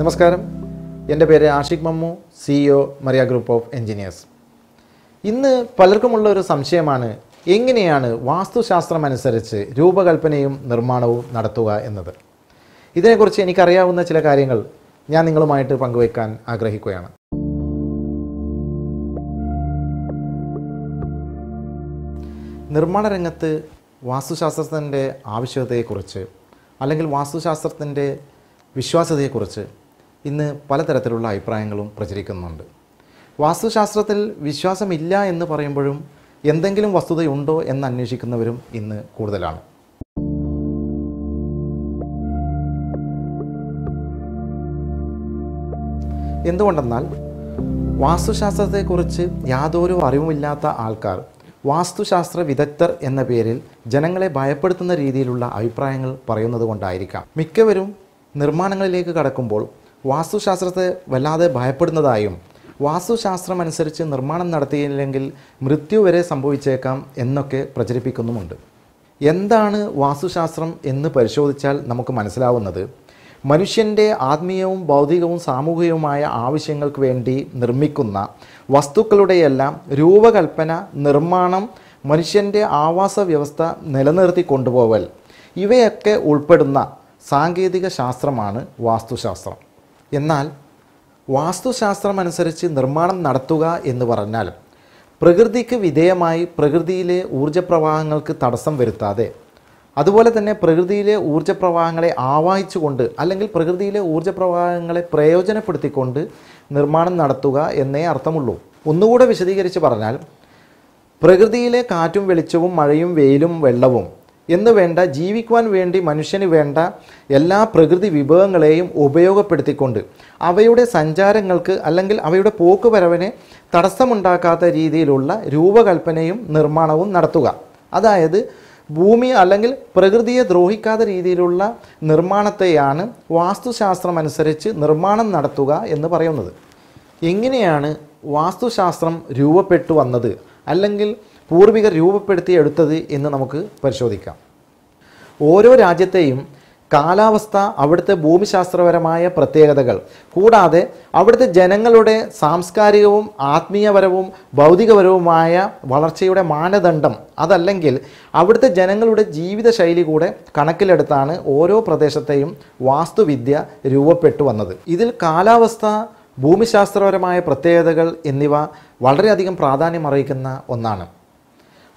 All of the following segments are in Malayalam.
നമസ്കാരം എൻ്റെ പേര് Ashiq Mammu CEO Mariya group of engineers ഇന്ന് പലർക്കുമുള്ള ഒരു സംശയമാണ് എങ്ങനെയാണ് വാസ്തുശാസ്ത്രമനുസരിച്ച് രൂപകൽപ്പനയും നിർമ്മാണവും നടത്തുക എന്നത് ഇതിനെക്കുറിച്ച് എനിക്കറിയാവുന്ന ചില കാര്യങ്ങൾ ഞാൻ നിങ്ങളുമായിട്ട് പങ്കുവയ്ക്കാൻ ആഗ്രഹിക്കുകയാണ് നിർമ്മാണ രംഗത്ത് വാസ്തുശാസ്ത്രത്തിൻ്റെ ആവശ്യകതയെക്കുറിച്ച് അല്ലെങ്കിൽ വാസ്തുശാസ്ത്രത്തിൻ്റെ വിശ്വാസ്യതയെക്കുറിച്ച് ഇന്ന് പലതരത്തിലുള്ള അഭിപ്രായങ്ങളും പ്രചരിക്കുന്നുണ്ട് വാസ്തുശാസ്ത്രത്തിൽ വിശ്വാസമില്ല എന്ന് പറയുമ്പോഴും എന്തെങ്കിലും വസ്തുതയുണ്ടോ എന്ന് അന്വേഷിക്കുന്നവരും ഇന്ന് കൂടുതലാണ് എന്തുകൊണ്ടെന്നാൽ വാസ്തുശാസ്ത്രത്തെക്കുറിച്ച് യാതൊരു അറിവുമില്ലാത്ത ആൾക്കാർ വാസ്തുശാസ്ത്ര വിദഗ്ധർ എന്ന പേരിൽ ജനങ്ങളെ ഭയപ്പെടുത്തുന്ന രീതിയിലുള്ള അഭിപ്രായങ്ങൾ കൊണ്ടായിരിക്കാം മിക്കവരും നിർമ്മാണങ്ങളിലേക്ക് കടക്കുമ്പോൾ വാസ്തുശാസ്ത്രത്തെ വല്ലാതെ ഭയപ്പെടുന്നതായും വാസ്തുശാസ്ത്രമനുസരിച്ച് നിർമ്മാണം നടത്തിയില്ലെങ്കിൽ മൃത്യു വരെ സംഭവിച്ചേക്കാം എന്നൊക്കെ പ്രചരിപ്പിക്കുന്നുമുണ്ട് എന്താണ് വാസ്തുശാസ്ത്രം എന്ന് പരിശോധിച്ചാൽ നമുക്ക് മനസ്സിലാവുന്നത് മനുഷ്യൻ്റെ ആത്മീയവും ഭൗതികവും സാമൂഹികവുമായ ആവശ്യങ്ങൾക്ക് വേണ്ടി നിർമ്മിക്കുന്ന വസ്തുക്കളുടെയെല്ലാം രൂപകൽപ്പന നിർമ്മാണം മനുഷ്യൻ്റെ ആവാസ വ്യവസ്ഥ നിലനിർത്തി കൊണ്ടുപോവൽ ഇവയൊക്കെ ഉൾപ്പെടുന്ന സാങ്കേതിക ശാസ്ത്രമാണ് വാസ്തുശാസ്ത്രം എന്നാൽ വാസ്തുശാസ്ത്രം അനുസരിച്ച് നിർമ്മാണം നടത്തുക എന്ന് പറഞ്ഞാൽ പ്രകൃതിക്ക് വിധേയമായി പ്രകൃതിയിലെ ഊർജ്ജപ്രവാഹങ്ങൾക്ക് തടസ്സം വരുത്താതെ അതുപോലെ തന്നെ പ്രകൃതിയിലെ ഊർജ്ജപ്രവാഹങ്ങളെ പ്രവാഹങ്ങളെ ആവാഹിച്ചുകൊണ്ട് അല്ലെങ്കിൽ പ്രകൃതിയിലെ ഊർജ്ജപ്രവാഹങ്ങളെ പ്രവാഹങ്ങളെ പ്രയോജനപ്പെടുത്തിക്കൊണ്ട് നിർമ്മാണം നടത്തുക എന്നേ അർത്ഥമുള്ളൂ ഒന്നുകൂടെ വിശദീകരിച്ച് പറഞ്ഞാൽ പ്രകൃതിയിലെ കാറ്റും വെളിച്ചവും മഴയും വെയിലും വെള്ളവും എന്ന് വേണ്ട ജീവിക്കുവാൻ വേണ്ടി മനുഷ്യന് വേണ്ട എല്ലാ പ്രകൃതി വിഭവങ്ങളെയും ഉപയോഗപ്പെടുത്തിക്കൊണ്ട് അവയുടെ സഞ്ചാരങ്ങൾക്ക് അല്ലെങ്കിൽ അവയുടെ വരവിനെ തടസ്സമുണ്ടാക്കാത്ത രീതിയിലുള്ള രൂപകൽപ്പനയും നിർമ്മാണവും നടത്തുക അതായത് ഭൂമി അല്ലെങ്കിൽ പ്രകൃതിയെ ദ്രോഹിക്കാത്ത രീതിയിലുള്ള നിർമ്മാണത്തെയാണ് വാസ്തുശാസ്ത്രം അനുസരിച്ച് നിർമ്മാണം നടത്തുക എന്ന് പറയുന്നത് എങ്ങനെയാണ് വാസ്തുശാസ്ത്രം രൂപപ്പെട്ടു വന്നത് അല്ലെങ്കിൽ പൂർവികർ എടുത്തത് എന്ന് നമുക്ക് പരിശോധിക്കാം ഓരോ രാജ്യത്തെയും കാലാവസ്ഥ അവിടുത്തെ ഭൂമിശാസ്ത്രപരമായ പ്രത്യേകതകൾ കൂടാതെ അവിടുത്തെ ജനങ്ങളുടെ സാംസ്കാരികവും ആത്മീയപരവും ഭൗതികപരവുമായ വളർച്ചയുടെ മാനദണ്ഡം അതല്ലെങ്കിൽ അവിടുത്തെ ജനങ്ങളുടെ ജീവിതശൈലി കൂടെ കണക്കിലെടുത്താണ് ഓരോ പ്രദേശത്തെയും വാസ്തുവിദ്യ രൂപപ്പെട്ടു വന്നത് ഇതിൽ കാലാവസ്ഥ ഭൂമിശാസ്ത്രപരമായ പ്രത്യേകതകൾ എന്നിവ വളരെയധികം പ്രാധാന്യം അറിയിക്കുന്ന ഒന്നാണ്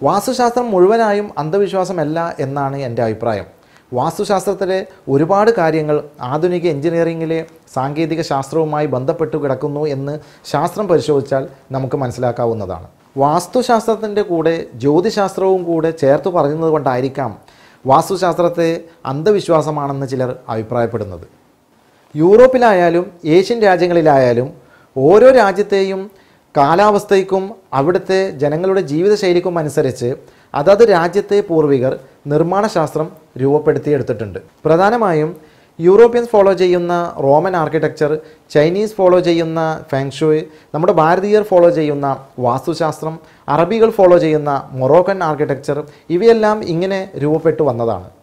വാസ്തുശാസ്ത്രം മുഴുവനായും അന്ധവിശ്വാസമല്ല എന്നാണ് എൻ്റെ അഭിപ്രായം വാസ്തുശാസ്ത്രത്തിലെ ഒരുപാട് കാര്യങ്ങൾ ആധുനിക എഞ്ചിനീയറിംഗിലെ സാങ്കേതിക ശാസ്ത്രവുമായി ബന്ധപ്പെട്ടു കിടക്കുന്നു എന്ന് ശാസ്ത്രം പരിശോധിച്ചാൽ നമുക്ക് മനസ്സിലാക്കാവുന്നതാണ് വാസ്തുശാസ്ത്രത്തിൻ്റെ കൂടെ ജ്യോതിശാസ്ത്രവും കൂടെ ചേർത്ത് പറയുന്നത് കൊണ്ടായിരിക്കാം വാസ്തുശാസ്ത്രത്തെ അന്ധവിശ്വാസമാണെന്ന് ചിലർ അഭിപ്രായപ്പെടുന്നത് യൂറോപ്പിലായാലും ഏഷ്യൻ രാജ്യങ്ങളിലായാലും ഓരോ രാജ്യത്തെയും കാലാവസ്ഥയ്ക്കും അവിടുത്തെ ജനങ്ങളുടെ ജീവിതശൈലിക്കും അനുസരിച്ച് അതത് രാജ്യത്തെ പൂർവികർ നിർമ്മാണശാസ്ത്രം രൂപപ്പെടുത്തിയെടുത്തിട്ടുണ്ട് പ്രധാനമായും യൂറോപ്യൻസ് ഫോളോ ചെയ്യുന്ന റോമൻ ആർക്കിടെക്ചർ ചൈനീസ് ഫോളോ ചെയ്യുന്ന ഫാങ്ഷോയ് നമ്മുടെ ഭാരതീയർ ഫോളോ ചെയ്യുന്ന വാസ്തുശാസ്ത്രം അറബികൾ ഫോളോ ചെയ്യുന്ന മൊറോക്കൻ ആർക്കിടെക്ചർ ഇവയെല്ലാം ഇങ്ങനെ രൂപപ്പെട്ടു വന്നതാണ്